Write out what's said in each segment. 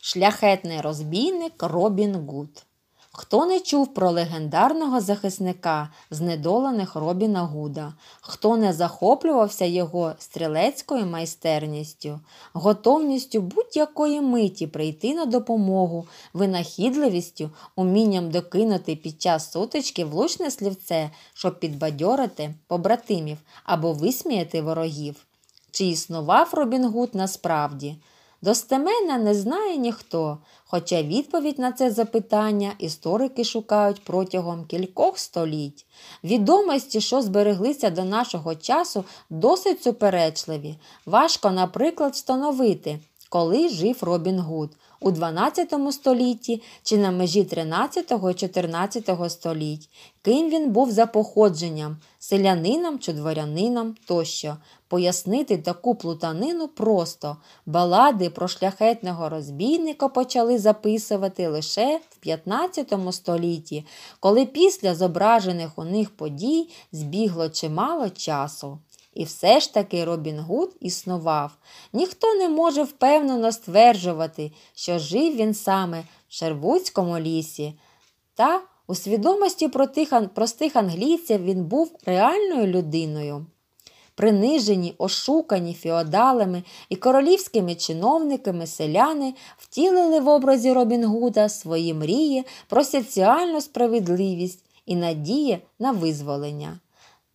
шляхетний розбійник Робін Гуд. Хто не чув про легендарного захисника знедолених Робіна Гуда, хто не захоплювався його стрілецькою майстерністю, готовністю будь-якої миті прийти на допомогу, винахідливістю, умінням докинути під час сутички влучне слівце, щоб підбадьорити побратимів або висміяти ворогів? Чи існував Робін Гуд насправді? Достеменна не знає ніхто, хоча відповідь на це запитання історики шукають протягом кількох століть. Відомості, що збереглися до нашого часу, досить суперечливі. Важко, наприклад, встановити, коли жив Робін Гуд у 12 столітті чи на межі 13 і 14 століть. Ким він був за походженням, селянином чи дворянином тощо. Пояснити таку плутанину просто балади про шляхетного розбійника почали записувати лише в 15 столітті, коли після зображених у них подій збігло чимало часу. І все ж таки Робін Гуд існував. Ніхто не може впевнено стверджувати, що жив він саме в Шервудському лісі. Та у свідомості простих англійців він був реальною людиною. Принижені, ошукані феодалами і королівськими чиновниками селяни втілили в образі Робін Гуда свої мрії про соціальну справедливість і надії на визволення.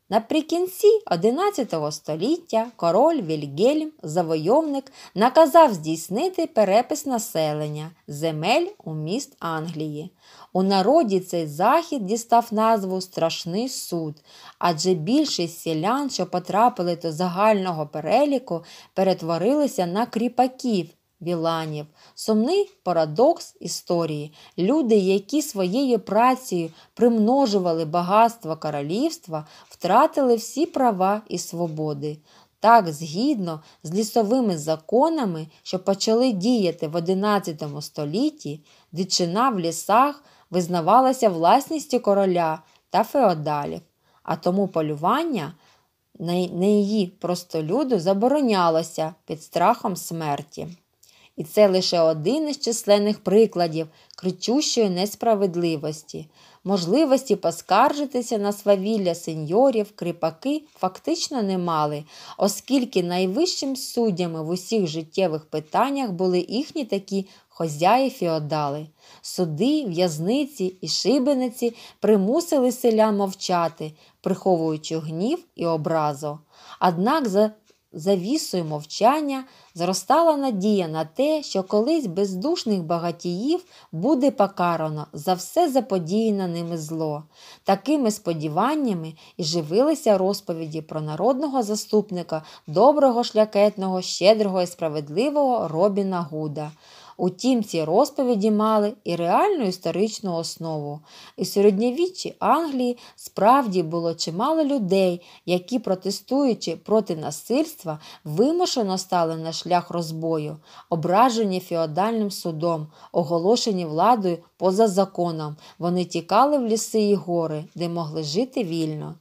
Наприкінці XI століття король Вільгельм, завойовник, наказав здійснити перепис населення земель у міст Англії. У народі цей захід дістав назву Страшний суд, адже більшість селян, що потрапили до загального переліку, перетворилися на кріпаків Біланів. Сумний парадокс історії. Люди, які своєю працею примножували багатство королівства, втратили всі права і свободи. Так, згідно з лісовими законами, що почали діяти в XI столітті, дичина в лісах визнавалася власністю короля та феодалів, а тому полювання на її простолюду заборонялося під страхом смерті. І це лише один із численних прикладів кричущої несправедливості. Можливості поскаржитися на свавілля сеньорів, кріпаки фактично не мали, оскільки найвищим суддями в усіх життєвих питаннях були їхні такі хозяї феодали. Суди, в'язниці і шибениці примусили селян мовчати, приховуючи гнів і образу. Однак за завісою мовчання зростала надія на те, що колись бездушних багатіїв буде покарано за все заподіяне ними зло. Такими сподіваннями і живилися розповіді про народного заступника доброго, шляхетного, щедрого і справедливого Робіна Гуда. Утім, ці розповіді мали і реальну історичну основу. І в середньовіччі Англії справді було чимало людей, які, протестуючи проти насильства, вимушено стали на шлях розбою, ображені феодальним судом, оголошені владою поза законом. Вони тікали в ліси і гори, де могли жити вільно.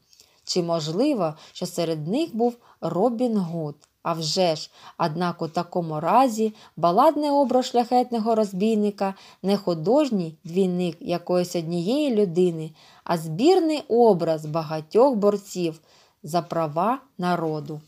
Чи можливо, що серед них був Робін Гуд? А вже ж, однак у такому разі баладний образ шляхетного розбійника не художній двійник якоїсь однієї людини, а збірний образ багатьох борців за права народу.